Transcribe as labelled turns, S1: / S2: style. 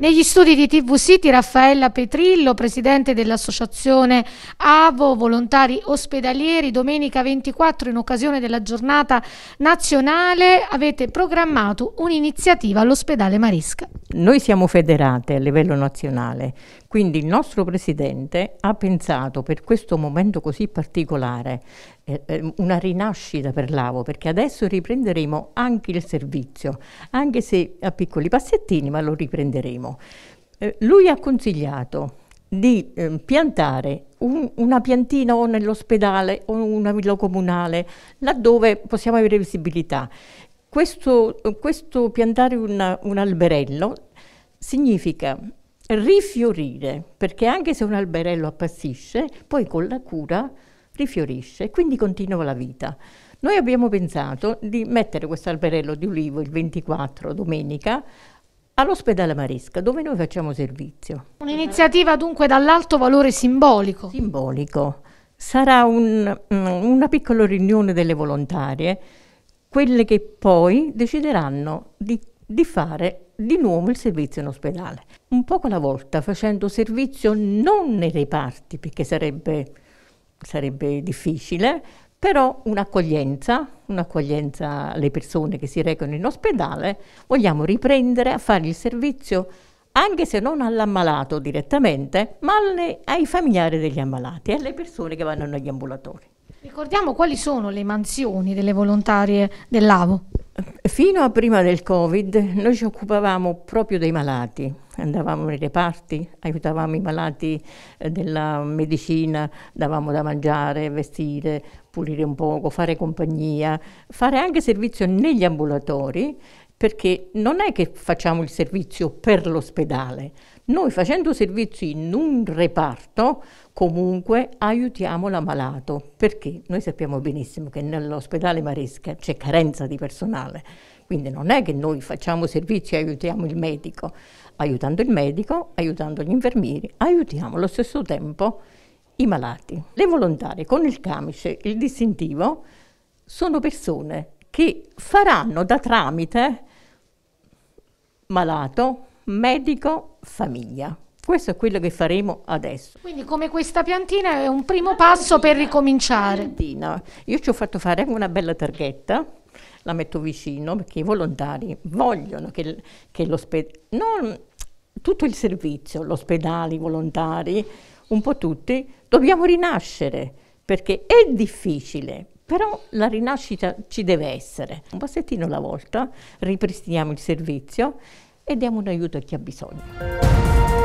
S1: Negli studi di TV City Raffaella Petrillo, presidente dell'associazione AVO Volontari Ospedalieri, domenica 24 in occasione della giornata nazionale avete programmato un'iniziativa all'ospedale Marisca.
S2: Noi siamo federate a livello nazionale, quindi il nostro presidente ha pensato per questo momento così particolare eh, eh, una rinascita per l'AVO perché adesso riprenderemo anche il servizio, anche se a piccoli passettini, ma lo riprenderemo abbiamo. Eh, lui ha consigliato di eh, piantare un, una piantina o nell'ospedale o in un avillo comunale, laddove possiamo avere visibilità. Questo, questo piantare una, un alberello significa rifiorire, perché anche se un alberello appassisce, poi con la cura rifiorisce e quindi continua la vita. Noi abbiamo pensato di mettere questo alberello di ulivo il 24 domenica all'ospedale Maresca, dove noi facciamo servizio.
S1: Un'iniziativa dunque dall'alto valore simbolico.
S2: Simbolico. Sarà un, mm, una piccola riunione delle volontarie, quelle che poi decideranno di, di fare di nuovo il servizio in ospedale, un poco alla volta, facendo servizio non nei reparti, perché sarebbe, sarebbe difficile, però un'accoglienza, un'accoglienza alle persone che si recano in ospedale, vogliamo riprendere a fare il servizio anche se non all'ammalato direttamente, ma alle, ai familiari degli ammalati e alle persone che vanno negli ambulatori.
S1: Ricordiamo quali sono le mansioni delle volontarie dell'AVO. Fino a prima del Covid noi ci occupavamo
S2: proprio dei malati, andavamo nei reparti, aiutavamo i malati eh, della medicina, davamo da mangiare, vestire, pulire un poco, fare compagnia, fare anche servizio negli ambulatori perché non è che facciamo il servizio per l'ospedale, noi facendo servizi in un reparto comunque aiutiamo l'ammalato, perché noi sappiamo benissimo che nell'ospedale Maresca c'è carenza di personale, quindi non è che noi facciamo servizi e aiutiamo il medico, aiutando il medico, aiutando gli infermieri, aiutiamo allo stesso tempo i malati. Le volontarie con il camice, il distintivo, sono persone che faranno da tramite malato, medico, famiglia. Questo è quello che faremo adesso. Quindi come questa piantina è un primo passo per ricominciare. Piantina. Io ci ho fatto fare anche una bella targhetta, la metto vicino perché i volontari vogliono che, che l'ospedale, tutto il servizio, l'ospedale, i volontari, un po' tutti, dobbiamo rinascere perché è difficile, però la rinascita ci deve essere. Un passettino alla volta, ripristiniamo il servizio e diamo un aiuto a chi ha bisogno.